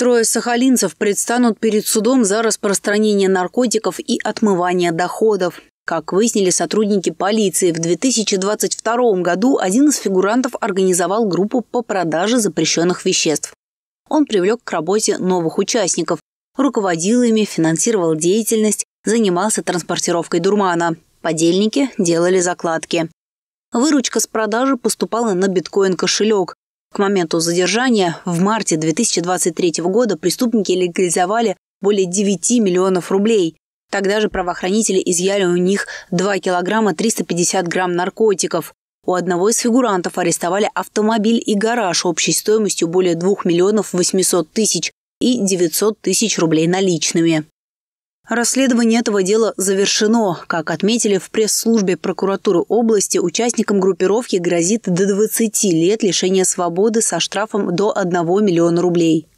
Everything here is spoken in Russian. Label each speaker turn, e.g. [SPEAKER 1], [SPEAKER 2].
[SPEAKER 1] Трое сахалинцев предстанут перед судом за распространение наркотиков и отмывание доходов. Как выяснили сотрудники полиции, в 2022 году один из фигурантов организовал группу по продаже запрещенных веществ. Он привлек к работе новых участников, руководил ими, финансировал деятельность, занимался транспортировкой дурмана. Подельники делали закладки. Выручка с продажи поступала на биткоин-кошелек, к моменту задержания в марте 2023 года преступники легализовали более 9 миллионов рублей. Тогда же правоохранители изъяли у них 2 килограмма 350 грамм наркотиков. У одного из фигурантов арестовали автомобиль и гараж общей стоимостью более 2 миллионов 800 тысяч и 900 тысяч рублей наличными. Расследование этого дела завершено. Как отметили в пресс-службе прокуратуры области, участникам группировки грозит до 20 лет лишения свободы со штрафом до 1 миллиона рублей.